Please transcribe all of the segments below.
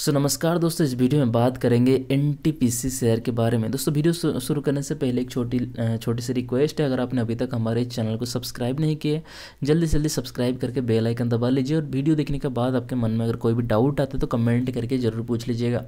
सो नमस्कार दोस्तों इस वीडियो में बात करेंगे एन शेयर के बारे में दोस्तों वीडियो शुरू करने से पहले एक छोटी छोटी सी रिक्वेस्ट है अगर आपने अभी तक हमारे चैनल को सब्सक्राइब नहीं किया जल्दी से जल्दी सब्सक्राइब करके बेल आइकन दबा लीजिए और वीडियो देखने के बाद आपके मन में अगर कोई भी डाउट आता है तो कमेंट करके जरूर पूछ लीजिएगा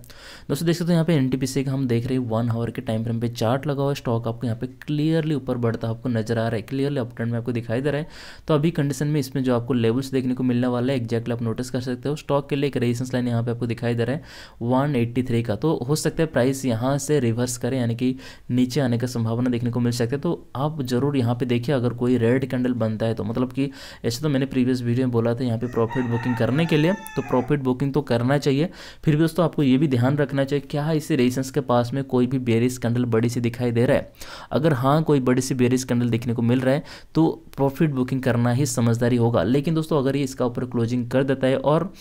दोस्तों देख सकते हो यहाँ पे एन का हम देख रहे हैं वन आवर के टाइम फ्रेम पर चार्ट लगा हुआ स्टॉक आपको यहाँ पे क्लियरली ऊपर बढ़ता आपको नजर आ रहा है क्लियरली अपट्रेंड में आपको दिखाई दे रहा है तो अभी कंडीशन में इसमें जो आपको लेवल्स देखने को मिलने वाला है एक्जैक्टली आप नोटिस कर सकते हो स्टॉक के लिए एक रेजिस्टेंस लाइन यहाँ पे आपको दिखाई दे है वन एट्टी थ्री का तो हो सकता है प्राइस यहाँ से रिवर्स करें यानी कि नीचे आने का संभावना देखने को मिल सकता है तो आप ज़रूर यहाँ पे देखिए अगर कोई रेड कैंडल बनता है तो मतलब कि ऐसे तो मैंने प्रीवियस वीडियो में बोला था यहाँ पे प्रॉफिट बुकिंग करने के लिए तो प्रॉफिट बुकिंग तो करना चाहिए फिर भी दोस्तों आपको ये भी ध्यान रखना चाहिए क्या इसी रेजिस्टेंस के पास में कोई भी बेरिस कैंडल बड़ी सी दिखाई दे रहा है अगर हाँ कोई बड़ी सी बेरिस कैंडल देखने को मिल रहा है तो प्रॉफिट बुकिंग करना ही समझदारी होगा लेकिन दोस्तों अगर ये इसका ऊपर क्लोजिंग कर देता है और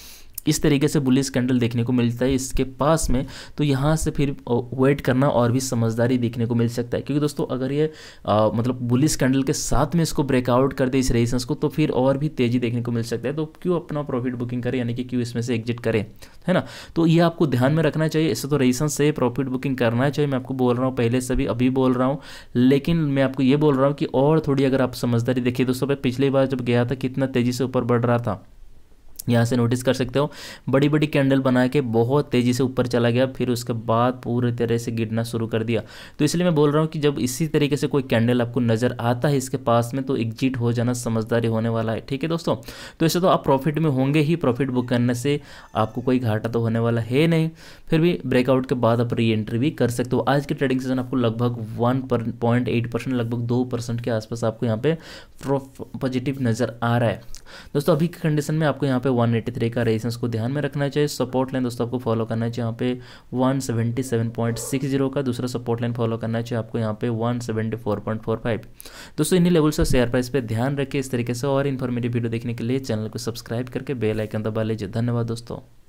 इस तरीके से बुलिस कैंडल देखने को मिलता है इसके पास में तो यहाँ से फिर वेट करना और भी समझदारी देखने को मिल सकता है क्योंकि दोस्तों अगर ये आ, मतलब बुलिस कैंडल के साथ में इसको ब्रेकआउट कर दे इस रेजिस्टेंस को तो फिर और भी तेज़ी देखने को मिल सकता है तो क्यों अपना प्रॉफिट बुकिंग करें यानी कि क्यों इसमें से एग्जिट करें है ना तो ये आपको ध्यान में रखना चाहिए ऐसे तो रेजिस्टेंस से प्रॉफिट बुकिंग करना चाहिए मैं आपको बोल रहा हूँ पहले से भी अभी बोल रहा हूँ लेकिन मैं आपको ये बोल रहा हूँ कि और थोड़ी अगर आप समझदारी देखिए दोस्तों मैं पिछली बार जब गया था कितना तेज़ी से ऊपर बढ़ रहा था यहाँ से नोटिस कर सकते हो बड़ी बड़ी कैंडल बना के बहुत तेज़ी से ऊपर चला गया फिर उसके बाद पूरी तरह से गिरना शुरू कर दिया तो इसलिए मैं बोल रहा हूँ कि जब इसी तरीके से कोई कैंडल आपको नज़र आता है इसके पास में तो एग्जिट हो जाना समझदारी होने वाला है ठीक है दोस्तों तो ऐसे तो आप प्रॉफिट में होंगे ही प्रॉफिट बुक करने से आपको कोई घाटा तो होने वाला है नहीं फिर भी ब्रेकआउट के बाद आप री एंट्री भी कर सकते हो आज के ट्रेडिंग सीजन आपको लगभग वन पॉइंट एट परसेंट लगभग दो परसेंट के आसपास आपको यहाँ पर पॉजिटिव नज़र आ रहा है दोस्तों अभी की कंडीशन में आपको यहाँ पे 183 का रेजिस्टेंस को ध्यान में रखना चाहिए सपोर्ट लाइन दोस्तों आपको फॉलो करना चाहिए यहाँ पे 177.60 का दूसरा सपोर्ट लाइन फॉलो करना चाहिए आपको यहाँ पे 174.45 दोस्तों इन्हीं लेवल से शेयर प्राइस पर ध्यान रखिए इस तरीके से और इन्फॉर्मेटिव वीडियो देखने के लिए चैनल को सब्सक्राइब करके बेल आइकन दबा लीजिए धन्यवाद दोस्तों